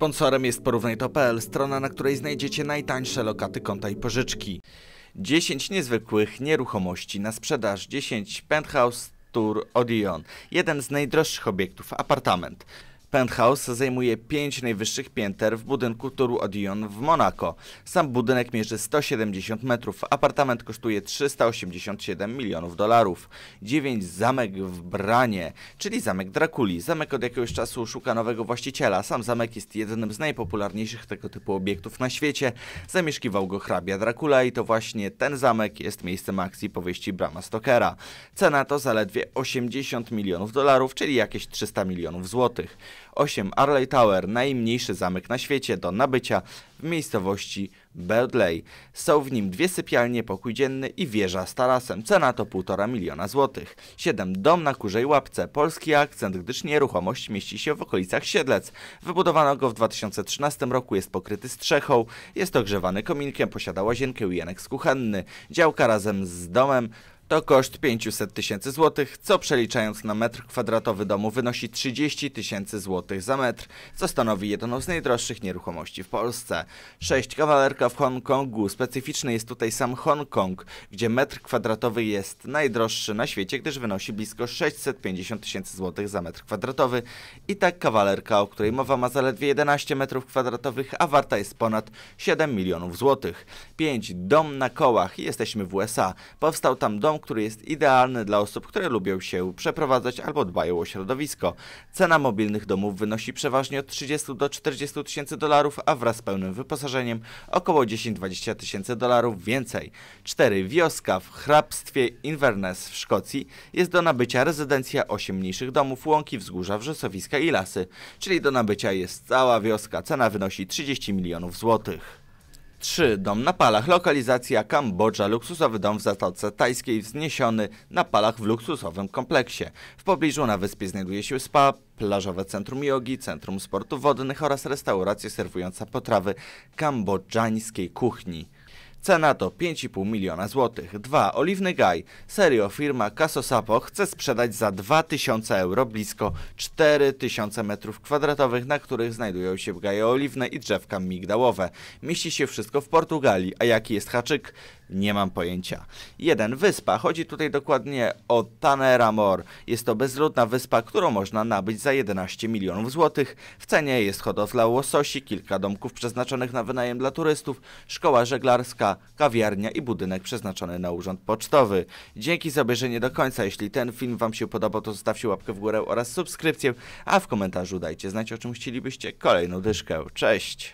Sponsorem jest porównaj.pl, strona, na której znajdziecie najtańsze lokaty konta i pożyczki. 10 niezwykłych nieruchomości na sprzedaż, 10 penthouse, Tour Odeon, jeden z najdroższych obiektów, apartament. Penthouse zajmuje pięć najwyższych pięter w budynku Tour Odion w Monako. Sam budynek mierzy 170 metrów, apartament kosztuje 387 milionów dolarów. 9 zamek w Branie, czyli zamek Drakuli. Zamek od jakiegoś czasu szuka nowego właściciela. Sam zamek jest jednym z najpopularniejszych tego typu obiektów na świecie. Zamieszkiwał go hrabia Dracula i to właśnie ten zamek jest miejscem akcji powieści Brama Stokera. Cena to zaledwie 80 milionów dolarów, czyli jakieś 300 milionów złotych. 8 Arley Tower, najmniejszy zamek na świecie do nabycia w miejscowości Birdley. Są w nim dwie sypialnie, pokój dzienny i wieża z tarasem. Cena to 1,5 miliona złotych. 7. Dom na Kurzej Łapce. Polski akcent, gdyż nieruchomość mieści się w okolicach Siedlec. Wybudowano go w 2013 roku, jest pokryty strzechą, jest ogrzewany kominkiem, posiada łazienkę i jenek kuchenny. Działka razem z domem to koszt 500 tysięcy złotych, co przeliczając na metr kwadratowy domu wynosi 30 tysięcy złotych za metr, co stanowi jedną z najdroższych nieruchomości w Polsce. 6 kawalerka w Hongkongu. Specyficzny jest tutaj sam Hongkong, gdzie metr kwadratowy jest najdroższy na świecie, gdyż wynosi blisko 650 tysięcy złotych za metr kwadratowy. I tak kawalerka, o której mowa ma zaledwie 11 metrów kwadratowych, a warta jest ponad 7 milionów złotych. 5. Dom na kołach. Jesteśmy w USA. Powstał tam dom który jest idealny dla osób, które lubią się przeprowadzać albo dbają o środowisko. Cena mobilnych domów wynosi przeważnie od 30 do 40 tysięcy dolarów, a wraz z pełnym wyposażeniem około 10-20 tysięcy dolarów więcej. 4. Wioska w hrabstwie Inverness w Szkocji jest do nabycia rezydencja 8 mniejszych domów, łąki, wzgórza, wrzosowiska i lasy, czyli do nabycia jest cała wioska. Cena wynosi 30 milionów złotych. 3. Dom na palach. Lokalizacja Kambodża. Luksusowy dom w Zatoce Tajskiej wzniesiony na palach w luksusowym kompleksie. W pobliżu na wyspie znajduje się spa, plażowe centrum jogi, centrum sportów wodnych oraz restauracja serwująca potrawy kambodżańskiej kuchni. Cena to 5,5 miliona złotych. 2. Oliwny Gaj. Serio firma Casosapo chce sprzedać za 2000 euro blisko 4000 m2, na których znajdują się gaje oliwne i drzewka migdałowe. Mieści się wszystko w Portugalii, a jaki jest haczyk? Nie mam pojęcia. 1. Wyspa. Chodzi tutaj dokładnie o Mor. Jest to bezludna wyspa, którą można nabyć za 11 milionów złotych. W cenie jest hodowla łososi, kilka domków przeznaczonych na wynajem dla turystów, szkoła żeglarska, kawiarnia i budynek przeznaczony na urząd pocztowy. Dzięki za obejrzenie do końca. Jeśli ten film Wam się podobał, to zostawcie łapkę w górę oraz subskrypcję, a w komentarzu dajcie znać, o czym chcielibyście kolejną dyszkę. Cześć!